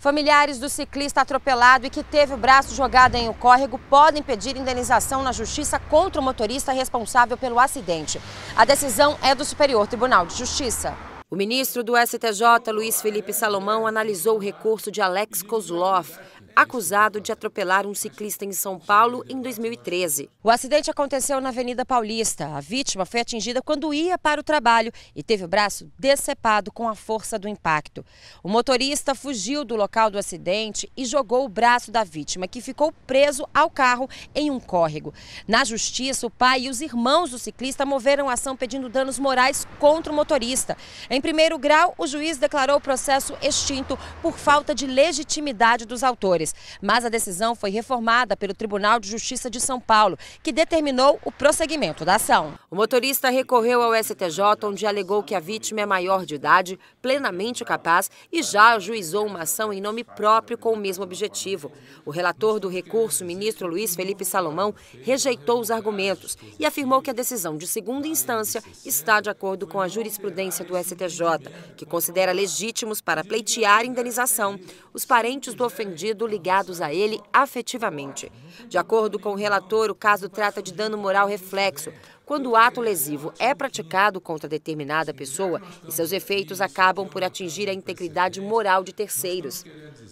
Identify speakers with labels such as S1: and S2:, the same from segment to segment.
S1: Familiares do ciclista atropelado e que teve o braço jogado em um córrego podem pedir indenização na justiça contra o motorista responsável pelo acidente. A decisão é do Superior Tribunal de Justiça. O ministro do STJ, Luiz Felipe Salomão, analisou o recurso de Alex Kozlov, acusado de atropelar um ciclista em São Paulo em 2013. O acidente aconteceu na Avenida Paulista. A vítima foi atingida quando ia para o trabalho e teve o braço decepado com a força do impacto. O motorista fugiu do local do acidente e jogou o braço da vítima, que ficou preso ao carro em um córrego. Na justiça, o pai e os irmãos do ciclista moveram ação pedindo danos morais contra o motorista. Em em primeiro grau, o juiz declarou o processo extinto por falta de legitimidade dos autores. Mas a decisão foi reformada pelo Tribunal de Justiça de São Paulo, que determinou o prosseguimento da ação. O motorista recorreu ao STJ, onde alegou que a vítima é maior de idade, plenamente capaz e já ajuizou uma ação em nome próprio com o mesmo objetivo. O relator do recurso, ministro Luiz Felipe Salomão, rejeitou os argumentos e afirmou que a decisão de segunda instância está de acordo com a jurisprudência do STJ. STJ, que considera legítimos para pleitear indenização os parentes do ofendido ligados a ele afetivamente. De acordo com o relator, o caso trata de dano moral reflexo, quando o ato lesivo é praticado contra determinada pessoa e seus efeitos acabam por atingir a integridade moral de terceiros.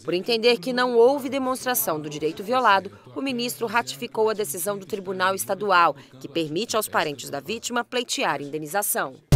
S1: Por entender que não houve demonstração do direito violado, o ministro ratificou a decisão do Tribunal Estadual, que permite aos parentes da vítima pleitear indenização.